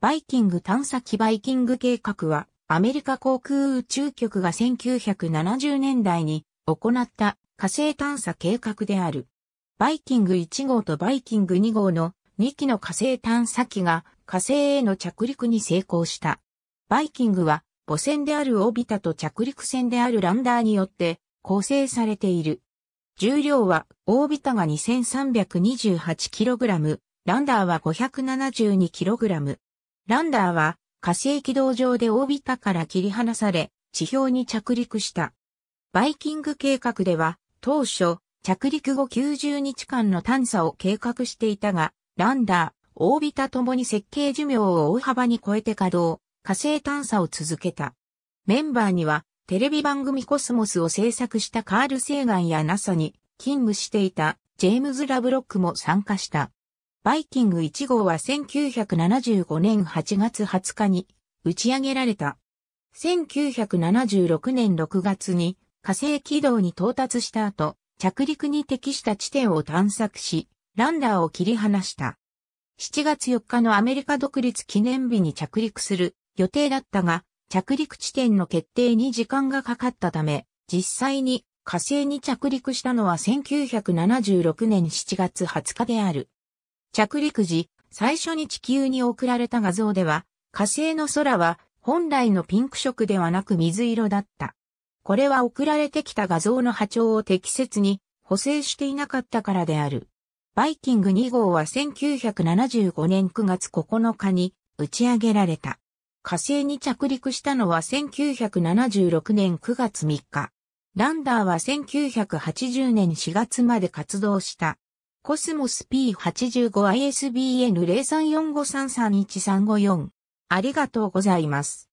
バイキング探査機バイキング計画は、アメリカ航空宇宙局が1970年代に行った火星探査計画である。バイキング1号とバイキング2号の2機の火星探査機が火星への着陸に成功した。バイキングは母船であるオビタと着陸船であるランダーによって構成されている。重量はオービタが 2328kg、ランダーは 572kg。ランダーは火星軌道上でオービタから切り離され、地表に着陸した。バイキング計画では、当初、着陸後90日間の探査を計画していたが、ランダー、オービタともに設計寿命を大幅に超えて稼働、火星探査を続けた。メンバーには、テレビ番組コスモスを制作したカール・セーガンや NASA に勤務していたジェームズ・ラブロックも参加した。バイキング1号は1975年8月20日に打ち上げられた。1976年6月に火星軌道に到達した後、着陸に適した地点を探索し、ランダーを切り離した。7月4日のアメリカ独立記念日に着陸する予定だったが、着陸地点の決定に時間がかかったため、実際に火星に着陸したのは1976年7月20日である。着陸時、最初に地球に送られた画像では、火星の空は本来のピンク色ではなく水色だった。これは送られてきた画像の波長を適切に補正していなかったからである。バイキング2号は1975年9月9日に打ち上げられた。火星に着陸したのは1976年9月3日。ランダーは1980年4月まで活動した。コスモス P85ISBN 0345331354。ありがとうございます。